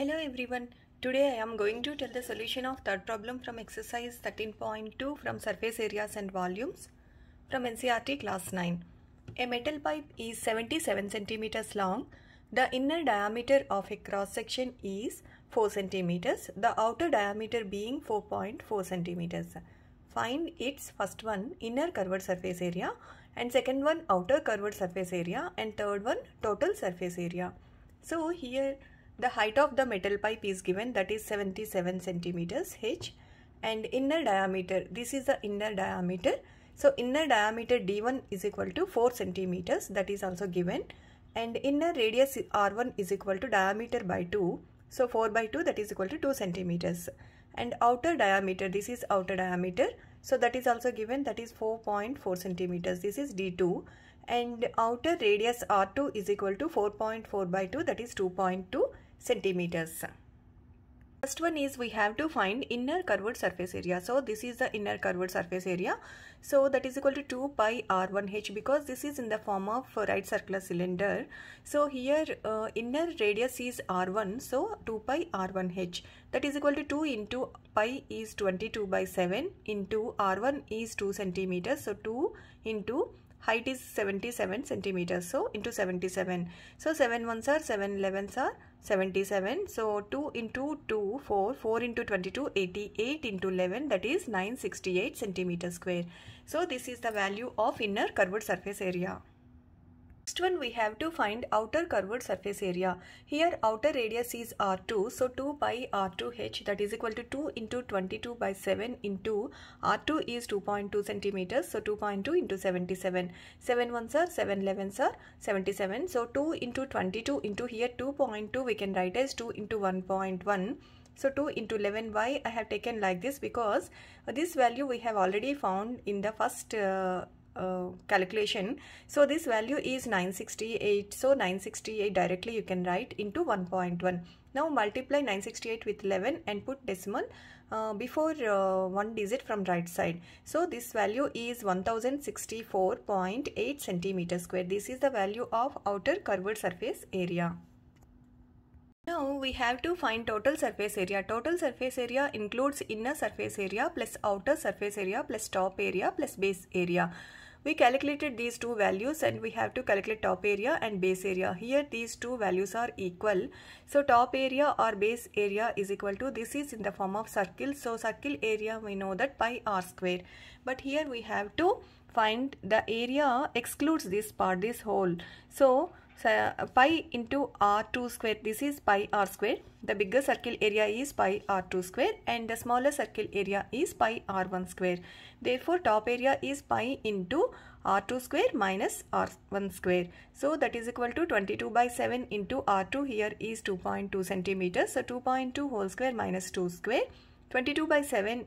Hello everyone. Today I am going to tell the solution of third problem from exercise 13.2 from surface areas and volumes from NCRT class 9. A metal pipe is 77 centimeters long. The inner diameter of a cross section is 4 centimeters. the outer diameter being 4.4 centimeters. Find its first one inner curved surface area and second one outer curved surface area and third one total surface area. So here the height of the metal pipe is given that is 77 centimeters h and inner diameter this is the inner diameter so inner diameter d1 is equal to 4 centimeters that is also given and inner radius r1 is equal to diameter by 2 so 4 by 2 that is equal to 2 centimeters and outer diameter this is outer diameter so that is also given that is 4.4 centimeters this is d2 and outer radius r2 is equal to 4.4 by 2 that is 2.2 centimeters. First one is we have to find inner curved surface area. So this is the inner curved surface area. So that is equal to 2 pi r1h because this is in the form of right circular cylinder. So here uh, inner radius is r1. So 2 pi r1h that is equal to 2 into pi is 22 by 7 into r1 is 2 centimeters. So 2 into height is 77 centimeters so into 77 so 7 ones are 7 11s are 77 so 2 into 2 4 4 into 22 88 into 11 that is 968 centimeter square so this is the value of inner curved surface area Next one we have to find outer curved surface area. Here outer radius is R2 so 2 by R2H that is equal to 2 into 22 by 7 into R2 is 2.2 centimeters so 2.2 into 77. 7 ones are 7 11s are 77 so 2 into 22 into here 2.2 we can write as 2 into 1.1 so 2 into 11 y I have taken like this because this value we have already found in the first uh, uh, calculation so this value is 968 so 968 directly you can write into 1.1 now multiply 968 with 11 and put decimal uh, before uh, one digit from right side so this value is 1064.8 centimeter square this is the value of outer curved surface area now we have to find total surface area. Total surface area includes inner surface area plus outer surface area plus top area plus base area. We calculated these two values and we have to calculate top area and base area. Here these two values are equal. So top area or base area is equal to this is in the form of circle. So circle area we know that pi r square. But here we have to find the area excludes this part this whole. So so, uh, pi into r2 square. This is pi r square. The bigger circle area is pi r2 square and the smaller circle area is pi r1 square. Therefore, top area is pi into r2 square minus r1 square. So, that is equal to 22 by 7 into r2 here is 2.2 centimeters. So, 2.2 whole square minus 2 square. 22 by 7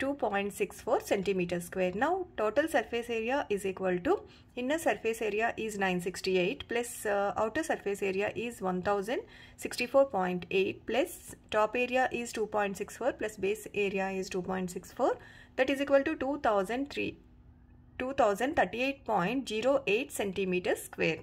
2.64 centimeter square. Now total surface area is equal to inner surface area is 968 plus uh, outer surface area is 1064.8 plus top area is 2.64 plus base area is 2.64 that is equal to 2003 2038.08 centimeter square.